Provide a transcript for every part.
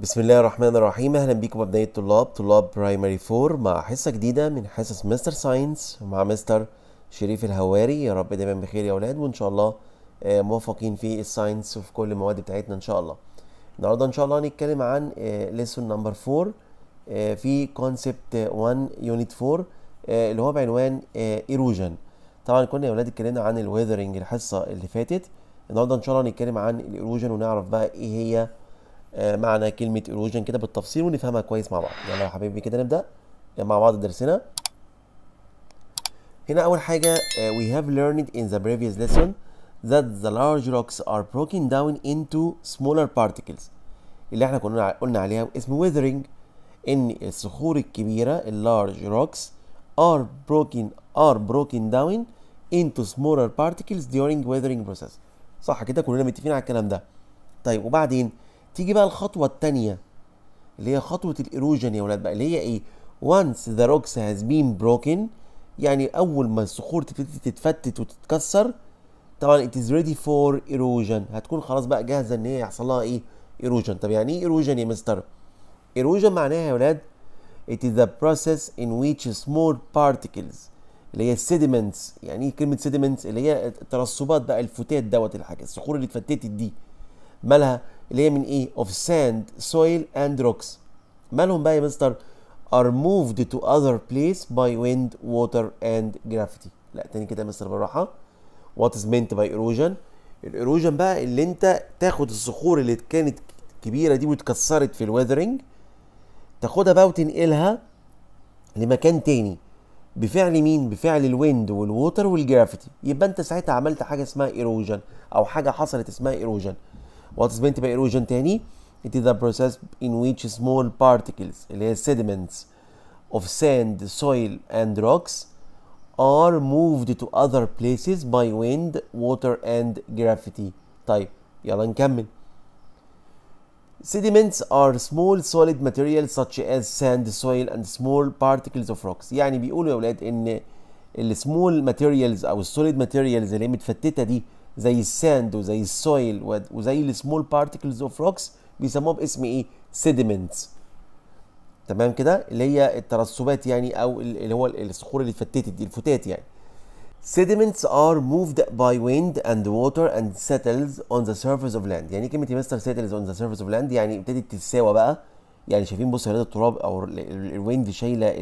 بسم الله الرحمن الرحيم اهلا بيكم ابنائي الطلاب طلاب برايمري 4 مع حصه جديده من حصص مستر ساينس مع مستر شريف الهواري يا رب دايما بخير يا اولاد وان شاء الله آه، موفقين في الساينس وفي كل المواد بتاعتنا ان شاء الله النهارده ان شاء الله هنتكلم عن ليسون نمبر 4 في كونسبت 1 يونت 4 اللي هو بعنوان ايروجن آه، طبعا كنا يا اولاد اتكلمنا عن الويذرنج الحصه اللي فاتت النهارده ان شاء الله هنتكلم عن الايروجن ونعرف بقى ايه هي معنى كلمه ايروجن كده بالتفصيل ونفهمها كويس مع بعض يلا يا حبيبي كده نبدا مع بعض درسنا هنا اول حاجه we have learned in the previous lesson that the large rocks are broken down into smaller particles اللي احنا كنا قلنا عليها اسمه weathering ان الصخور الكبيره large rocks are broken are broken down into smaller particles during weathering process صح كده كلنا متفقين على الكلام ده طيب وبعدين تيجي بقى الخطوه التانية اللي هي خطوه الايروجن يا ولاد بقى اللي هي ايه once the rocks has been broken يعني اول ما الصخور تبتدي تتفتت وتتكسر طبعا it is ready for erosion هتكون خلاص بقى جاهزه ان هي يحصل لها ايه erosion طب يعني ايه erosion يا مستر erosion معناها يا ولاد it is the process in which small particles اللي هي sediments يعني ايه كلمه sediments اللي هي الترسبات بقى الفتات دوت الحاجه الصخور اللي اتفتتت دي مالها اللي هي من ايه of sand soil and rocks مالهم بقى يا مستر are moved to other place by wind water and gravity لا تاني كده يا مستر بالراحه what is meant by erosion الايروجن بقى اللي انت تاخد الصخور اللي كانت كبيره دي واتكسرت في الويذرنج تاخدها بقى وتنقلها لمكان تاني بفعل مين بفعل الويند والووتر والجرافيتي يبقى انت ساعتها عملت حاجه اسمها ايروجن او حاجه حصلت اسمها ايروجن what's meant by erosion تاني it is a process in which small particles اللي هي sediments of sand, soil and rocks are moved to other places by wind, water and gravity طيب يلا نكمل Sediments are small solid materials such as sand, soil and small particles of rocks يعني بيقولوا يا ولاد ان small materials او solid materials. اللي متفتته دي زي الساند وزي السويل وزي السمول بارتكلز اوف روكس بيسموها باسم ايه سيديمنتس تمام كده اللي هي الترسبات يعني او اللي هو الصخور اللي اتفتتت دي الفتات يعني sediments are moved by wind and water and settles on the surface of land يعني كلمه مستر settles on the surface of land يعني ابتدت تتساوى بقى يعني شايفين بصوا هنا التراب او الويند شايله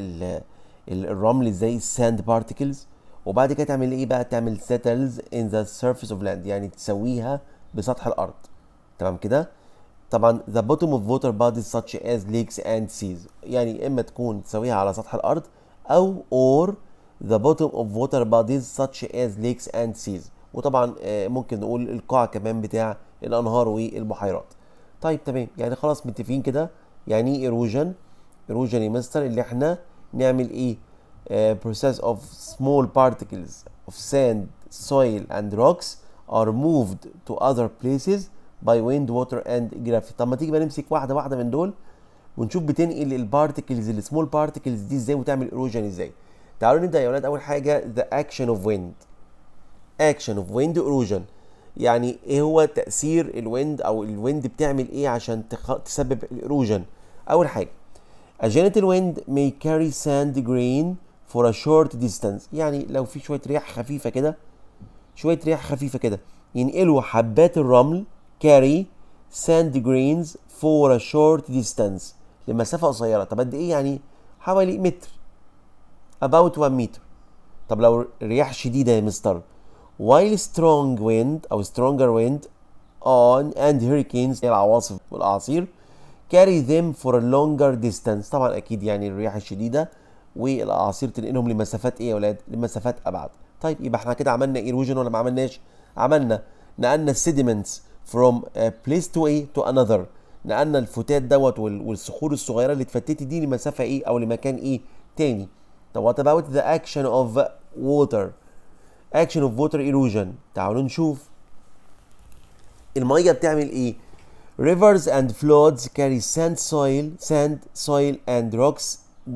الرمل زي الساند بارتكلز وبعد كده تعمل ايه بقى تعمل settles in the surface of land يعني تسويها بسطح الارض تمام كده طبعا the bottom of water bodies such as lakes and seas يعني اما تكون تسويها على سطح الارض او or the bottom of water bodies such as lakes and seas وطبعا آه، ممكن نقول القاع كمان بتاع الانهار والبحيرات طيب تمام يعني خلاص متفقين كده يعني ايه ايروجن ايروجن يا مستر اللي احنا نعمل ايه آه، process of small particles of sand, soil and rocks are moved to other places by wind, water and gravity طب ما تيجي بقى نمسك واحدة واحدة من دول ونشوف بتنقل البارتكلز السمول بارتكلز دي ازاي وتعمل ايروجن ازاي تعالوا نبدأ يا ولاد أول حاجة the action of wind action of wind erosion يعني ايه هو تأثير الويند او الويند بتعمل ايه عشان تخ... تسبب الايروجن اول حاجة A gentle wind may carry sand grain فور ا شورت ديستانس يعني لو في شويه رياح خفيفه كده شويه رياح خفيفه كده ينقلوا حبات الرمل كاري ساند جرينز فور ا شورت ديستانس لمسافه قصيره طب قد ايه يعني حوالي متر about 1 متر طب لو رياح شديده يا مستر while strong wind او stronger wind on and hurricanes العواصف والاعاصير carry them for a longer distance طبعا اكيد يعني الرياح الشديده والاعاصير تنقلهم لمسافات ايه يا ولاد؟ لمسافات ابعد. طيب يبقى احنا كده عملنا ايروجن ولا ما عملناش؟ عملنا نقلنا السيديمنتس فروم بليس تو ايه تو انذر نقلنا الفتات دوت والصخور الصغيره اللي اتفتتت دي لمسافه ايه او لمكان ايه تاني. طب وات اباوت ذا اكشن اوف ووتر؟ اكشن اوف ووتر ايروجن تعالوا نشوف الميه بتعمل ايه؟ rivers and floods carry sand soil sand soil and rocks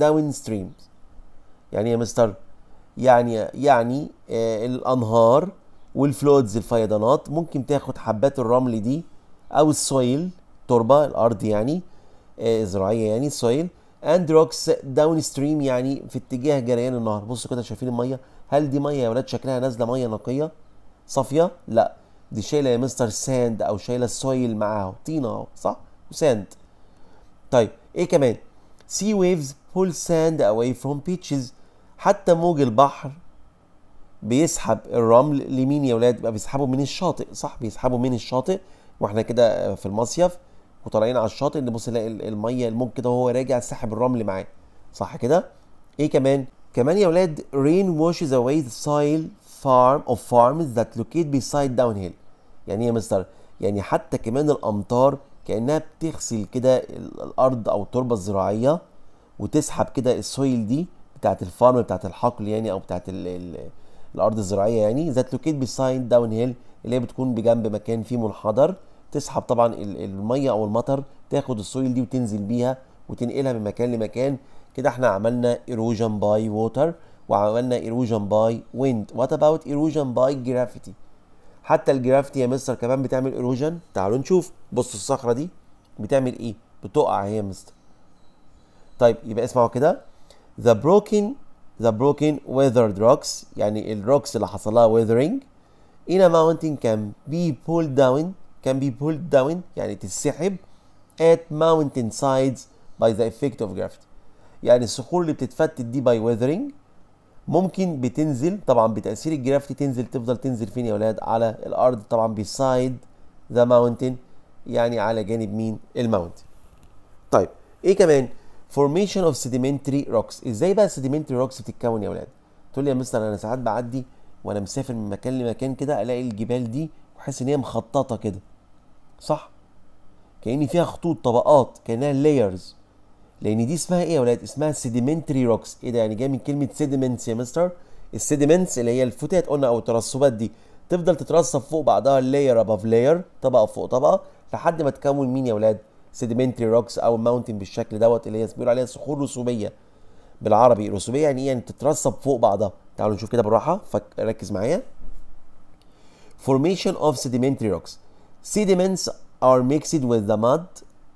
downstream يعني ايه يا مستر يعني يعني آه الانهار والفلودز الفيضانات ممكن تاخد حبات الرمل دي او السويل تربه الارض يعني آه زراعيه يعني السويل اند روكس داون ستريم يعني في اتجاه جريان النهر بصوا كده شايفين الميه هل دي ميه يا ولاد شكلها نازله ميه نقيه صافيه لا دي شايله يا مستر ساند او شايله السويل معاها طينه اهو صح وساند طيب ايه كمان سي ويفز بول ساند اواي فروم بيتشز حتى موج البحر بيسحب الرمل لمين يا ولاد بقى بيسحبه من الشاطئ صح بيسحبه من الشاطئ واحنا كده في المصيف وطالعين على الشاطئ نبص نلاقي الميه الموج كده وهو راجع ساحب الرمل معاه صح كده ايه كمان كمان يا ولاد rain washes away the soil farm of farms that locate beside downhill يعني ايه يا مستر يعني حتى كمان الامطار كانها بتغسل كده الارض او التربه الزراعيه وتسحب كده السويل دي بتاعت الفارم بتاعت الحقل يعني او الـ الارض الزراعيه يعني ذات لوكيت بيساين داون هيل اللي هي بتكون بجنب مكان فيه منحدر تسحب طبعا الميه او المطر تاخد السويل دي وتنزل بيها وتنقلها من مكان لمكان كده احنا عملنا erosion by water وعملنا erosion by wind what about erosion by gravity حتى الجرافيتي يا مستر كمان بتعمل ايروجن تعالوا نشوف بص الصخره دي بتعمل ايه بتقع هي يا مستر طيب يبقى اسمعوا كده the broken the broken weathered rocks يعني الروكس اللي حصلها weathering in a mountain can be pulled down can be pulled down يعني تتسحب at mountain sides by the effect of gravity يعني الصخور اللي بتتفتت دي by weathering ممكن بتنزل طبعا بتأثير الجرافيتي تنزل تفضل تنزل فين يا ولاد على الأرض طبعا beside the mountain يعني على جانب مين الماونت طيب ايه كمان formation of sedimentary rocks ازاي بقى sedimentary rocks بتتكون يا اولاد تقول لي يا مستر انا ساعات بعدي وانا مسافر من مكان لمكان كده الاقي الجبال دي واحس ان هي مخططه كده صح كاني فيها خطوط طبقات كأنها لايرز لأن دي اسمها إيه يا ولاد؟ اسمها سيديمنتري روكس، إيه ده يعني جاي من كلمة سيديمنتس يا مستر؟ السيديمنتس اللي هي الفتات قلنا أو الترسبات دي تفضل تترسب فوق بعضها لاير أباف لاير طبقة فوق طبقة لحد ما تكون مين يا ولاد؟ سيدمنتري روكس او ماونتن بالشكل دوت اللي هي بيقولوا عليها صخور رسوبيه بالعربي رسوبيه يعني ايه يعني تترسب فوق بعضها تعالوا نشوف كده بالراحه ركز معايا formation of sedimentary rocks sediments are mixed with the mud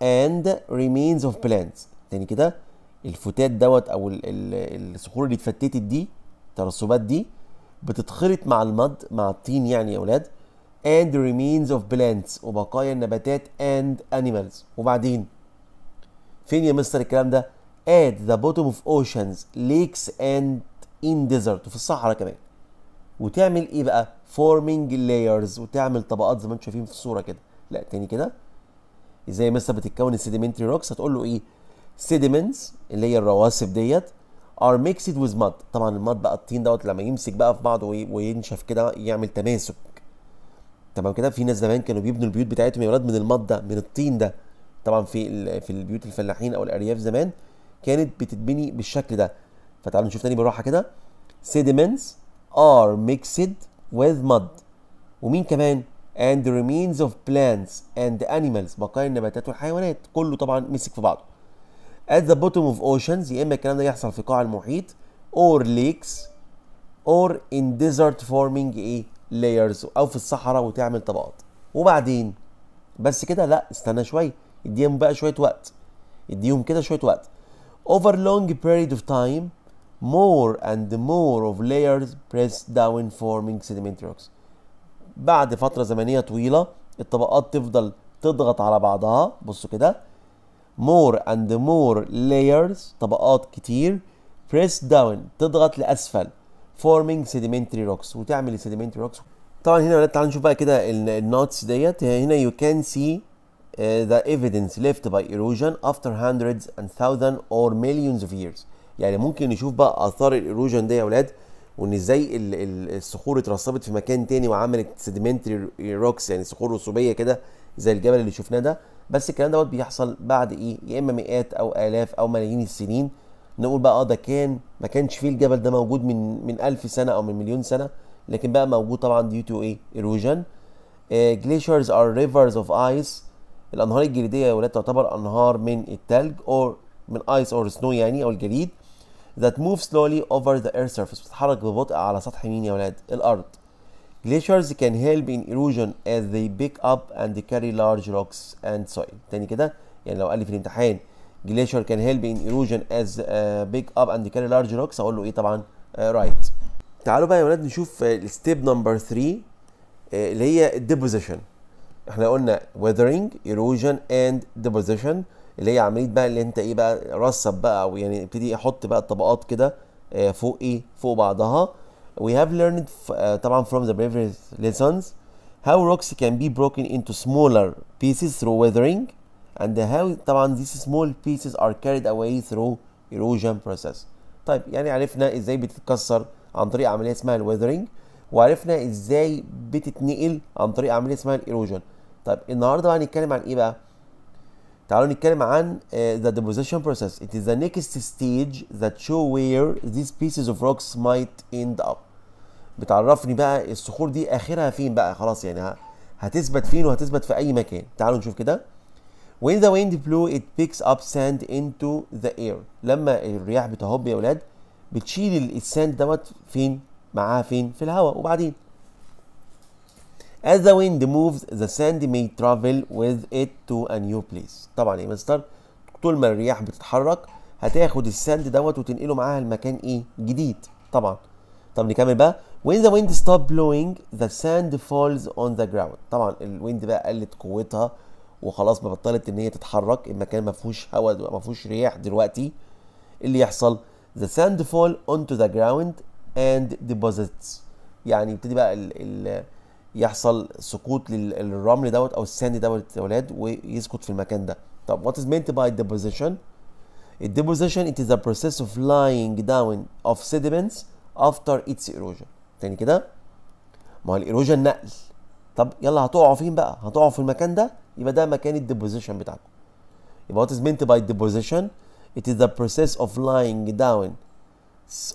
and remains of plants تاني كده الفتات دوت او الصخور اللي اتفتتت دي الترسبات دي بتتخلط مع المد مع الطين يعني يا اولاد and the remains of plants وبقايا النباتات and animals وبعدين فين يا مستر الكلام ده at the bottom of oceans lakes and in desert وفي الصحراء كمان وتعمل ايه بقى forming layers وتعمل طبقات زي ما انتم شايفين في الصوره كده لا تاني كده ازاي مثلا بتتكون السيديمنتري روكس هتقول له ايه sediments اللي هي الرواسب ديت are mixed with mud طبعا الماد بقى الطين دوت لما يمسك بقى في بعضه وينشف كده يعمل تماسك طبعا كده في ناس زمان كانوا بيبنوا البيوت بتاعتهم يا ولاد من المط ده من الطين ده طبعا في في البيوت الفلاحين او الارياف زمان كانت بتتبني بالشكل ده فتعالوا نشوف تاني بالراحه كده sediments are mixed with mud ومين كمان and the remains of plants and animals بقايا النباتات والحيوانات كله طبعا مسك في بعضه at the bottom of oceans يا اما الكلام ده يحصل في قاع المحيط or lakes or in desert forming ايه لايرز او في الصحراء وتعمل طبقات وبعدين بس كده لا استنى شويه اديهم بقى شويه وقت اديهم كده شويه وقت over long period of time more and more of layers press down forming sedimentary rocks بعد فترة زمنية طويلة الطبقات تفضل تضغط على بعضها بصوا كده more and more layers طبقات كتير press down تضغط لأسفل forming sedimentary rocks وتعمل sedimentary rocks طبعا هنا تعال نشوف بقى كده النوتس ديت هنا you can see uh, the evidence left by erosion after hundreds and thousands or millions of years يعني ممكن نشوف بقى اثار الايروجن دي يا اولاد وان ازاي الصخور اترسبت في مكان تاني وعملت sedimentary روكس يعني صخور رسوبيه كده زي الجبل اللي شفناه ده بس الكلام دوت بيحصل بعد ايه يا اما مئات او الاف او ملايين السنين نقول بقى اه ده كان ما كانش فيه الجبل ده موجود من من 1000 سنه او من مليون سنه لكن بقى موجود طبعا ديو تو ايه اروجن جليشيرز ار ريفرز اوف ايس الانهار الجليديه يا ولاد تعتبر انهار من التلج او من ايس اور سنو يعني او الجليد that move slowly over the earth surface بتتحرك ببطء على سطح مين يا ولاد الارض glaciers can help in erosion as they pick up and carry large rocks and soil تاني كده يعني لو قال لي في الامتحان جليشير كان هيلب ان ايروجن از بيج اب اند كاري لارج روكس اقول له ايه طبعا رايت آه، right. تعالوا بقى يا ولاد نشوف الستيب نمبر 3 اللي هي الديبوزيشن احنا قلنا ويذرنج ايروجن اند ديبوزيشن اللي هي عمليه بقى اللي انت ايه بقى رصب بقى او يعني ابتدي احط بقى الطبقات كده آه، فوق ايه فوق بعضها we have learned uh, طبعا from the previous lessons how rocks can be broken into smaller pieces through weathering and how طبعا these small pieces are carried away through erosion process طيب يعني عرفنا ازاي بتتكسر عن طريق عمليه اسمها الوذرنج وعرفنا ازاي بتتنقل عن طريق عمليه اسمها الايروجن طيب النهارده بقى هنتكلم عن ايه بقى تعالوا نتكلم عن آه، the deposition process it is the next stage that show where these pieces of rocks might end up بتعرفني بقى الصخور دي اخرها فين بقى خلاص يعني هتثبت فين وهتثبت في اي مكان تعالوا نشوف كده when the wind blew it picks up sand into the air لما الرياح بتهب يا ولاد بتشيل الساند دوت فين معاها فين في الهواء وبعدين as the wind moves the sand may travel with it to a new place طبعا يا مستر طول ما الرياح بتتحرك هتاخد الساند دوت وتنقله معاها لمكان ايه جديد طبعا طب نكمل بقى when the wind stops blowing the sand falls on the ground طبعا الويند بقى قلت قوتها وخلاص بطلت ان هي تتحرك المكان ما فيهوش هواء ما فيهوش رياح دلوقتي اللي يحصل the sand fall onto the ground and deposits يعني يبتدي بقى ال ال يحصل سقوط للرمل دوت او الساند دوت يا ولاد ويسقط في المكان ده طب what is meant by deposition الديبوزيشن it is a process of lying down of sediments after its erosion تاني كده ما هو الايروجن نقل طب يلا هتقعوا فين بقى هتقعوا في المكان ده يبقى ده مكان الديبوزيشن بتاعكم يبقى what is meant by deposition it is the process of lying down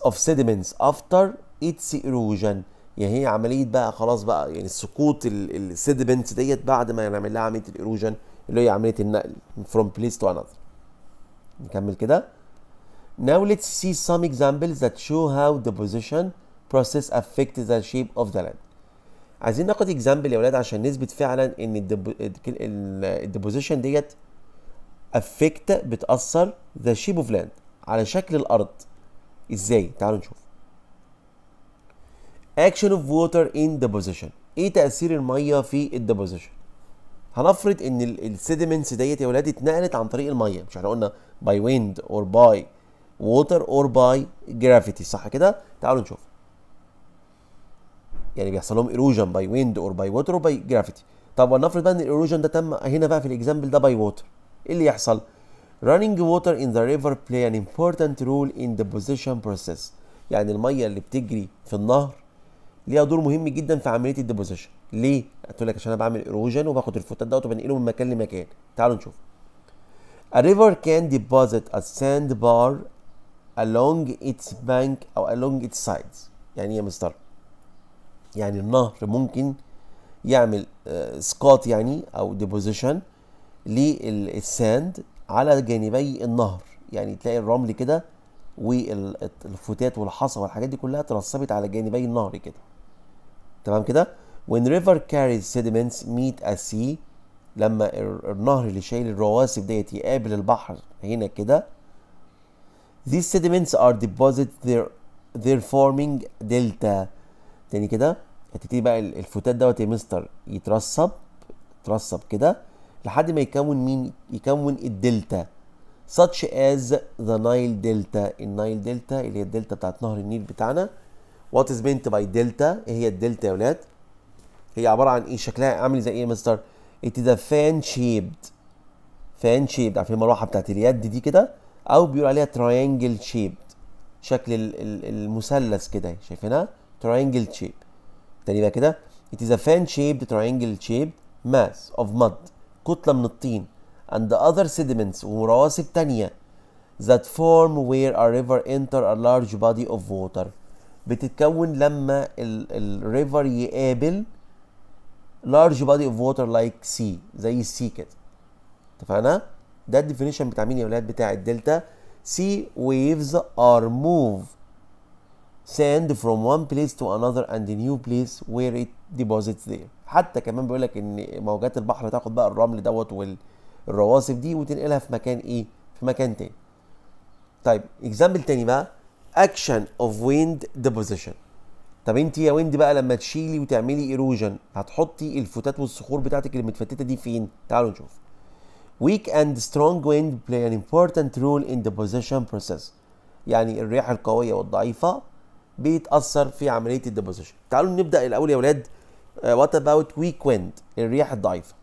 of sediments after its erosion يعني هي عمليه بقى خلاص بقى يعني سقوط sediments ديت بعد ما نعمل لها عمليه الايروجن اللي هي عمليه النقل from place to another نكمل كده now let's see some examples that show how deposition process affects the shape of the land عايزين ناخد اكزامبل يا ولاد عشان نثبت فعلا ان الديبوزيشن ديت افكت بتاثر ذا شيب اوف لاند على شكل الارض ازاي تعالوا نشوف اكشن اوف ووتر ان ديبوزيشن ايه تاثير الميه في الديبوزيشن هنفرض ان السيدمنتس ديت يا ولاد اتنقلت عن طريق الميه مش احنا قلنا باي ويند اور باي ووتر اور باي جرافيتي صح كده تعالوا نشوف يعني بيحصل لهم ايروجن باي ويند اور باي ووتر اور باي جرافيتي طب ولنفرض بقى ان الايروجن ده تم هنا بقى في الاكزامبل ده باي ووتر ايه اللي يحصل running water in the river play an important role in the deposition process يعني الميه اللي بتجري في النهر ليها دور مهم جدا في عمليه الديبوزيشن ليه قلت لك عشان انا بعمل ايروجن وباخد الفوتات دوت وبنقله من مكان لمكان تعالوا نشوف A river can deposit a sandbar along its bank أو along its sides يعني إيه يا مستر؟ يعني النهر ممكن يعمل اسقاط آه، يعني او ديبوزيشن للساند على جانبي النهر يعني تلاقي الرمل كده والفتات والحصى والحاجات دي كلها ترسبت على جانبي النهر كده تمام كده when river carries sediments meet a sea لما النهر اللي شايل الرواسب ديت يقابل البحر هنا كده these sediments are deposited there they're forming delta تاني كده هتبتدي بقى الفوتات دوت يا مستر يترسب يترسب كده لحد ما يكون مين يكون الدلتا such as the Nile Delta النايل دلتا اللي هي الدلتا بتاعت نهر النيل بتاعنا what is meant by delta ايه هي الدلتا يا ولاد هي عباره عن ايه شكلها عامل زي ايه يا مستر it is a fan shaped fan shaped عارفين المروحه بتاعت اليد دي كده او بيقول عليها triangle shaped شكل المثلث كده شايفينها triangle shape تاني كده it is a fan shaped triangle shaped mass of mud كتلة من الطين and other sediments ورواسب تانية that form where a river enter a large body of water بتتكون لما ال river يقابل large body of water like sea زي السي كده اتفقنا؟ ده الديفينيشن بتاع مين يا ولاد بتاع الدلتا sea waves are moved sand from one place to another and a new place where it deposits there حتى كمان بيقول لك ان موجات البحر تاخد بقى الرمل دوت والرواسب دي وتنقلها في مكان ايه في مكان تاني طيب اكزامبل تاني بقى اكشن اوف ويند ديبوزيشن طب انت يا ويند بقى لما تشيلي وتعملي ايروجن هتحطي الفتات والصخور بتاعتك اللي متفتته دي فين تعالوا نشوف weak and strong wind play an important role in deposition process يعني الرياح القويه والضعيفه بيتاثر في عمليه الديبوزيشن تعالوا نبدا الاول يا اولاد وات uh, اباوت ويك ويند الرياح الضعيفه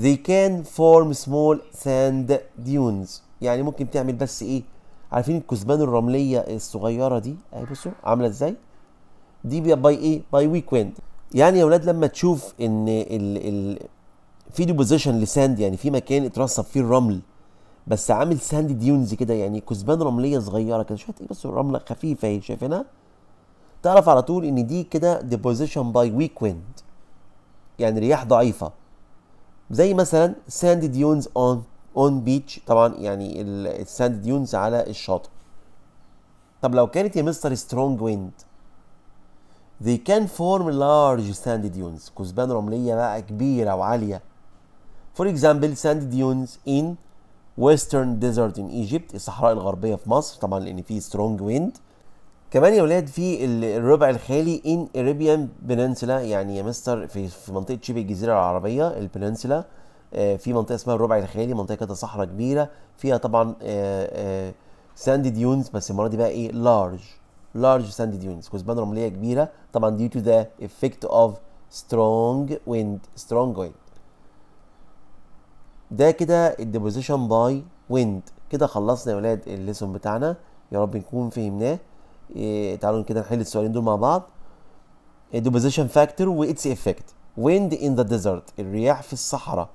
they can form small sand dunes يعني ممكن تعمل بس ايه عارفين الكثبان الرمليه الصغيره دي اهي بصوا عامله ازاي دي باي ايه باي ويك ويند يعني يا اولاد لما تشوف ان ال ال في ديبوزيشن لساند يعني في مكان اترسب فيه الرمل بس عامل ساند ديونز كده يعني كثبان رمليه صغيره كده شويه ايه بس رمله خفيفه اهي شايفينها تعرف على طول ان دي كده ديبوزيشن باي ويك ويند يعني رياح ضعيفه زي مثلا ساند ديونز اون اون بيتش طبعا يعني الساند ديونز على الشاطئ طب لو كانت يا مستر سترونج ويند they can form large sand dunes كثبان رملية بقى كبيرة وعالية for example sand dunes in ويسترن ديزرت ان ايجيبت الصحراء الغربيه في مصر طبعا لان في سترونج ويند كمان يا ولاد في الربع الخالي ان اريبيان بنانسلا يعني يا مستر في, منطقه شبه الجزيره العربيه البننسلا آه، في منطقه اسمها الربع الخالي منطقه كده صحراء كبيره فيها طبعا ساندي آه، ديونز آه، بس المره دي بقى ايه لارج لارج ساندي ديونز كثبان رمليه كبيره طبعا due to the effect of strong wind strong wind ده كده الديبوزيشن باي ويند كده خلصنا يا ولاد الليسون بتاعنا يا رب نكون فهمناه إيه تعالوا كده نحل السؤالين دول مع بعض الديبوزيشن فاكتور واتس افكت ويند ان ذا ديزرت الرياح في الصحراء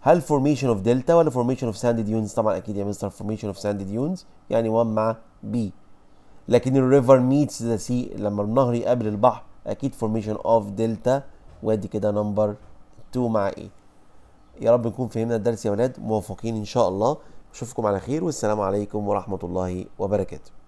هل فورميشن اوف دلتا ولا فورميشن اوف ساند ديونز طبعا اكيد يا مستر فورميشن اوف ساند ديونز يعني 1 مع بي لكن الريفر ميتس ذا سي لما النهر يقابل البحر اكيد فورميشن اوف دلتا وادي كده نمبر 2 مع ايه يا رب نكون فهمنا الدرس يا ولاد موفقين ان شاء الله اشوفكم على خير والسلام عليكم ورحمه الله وبركاته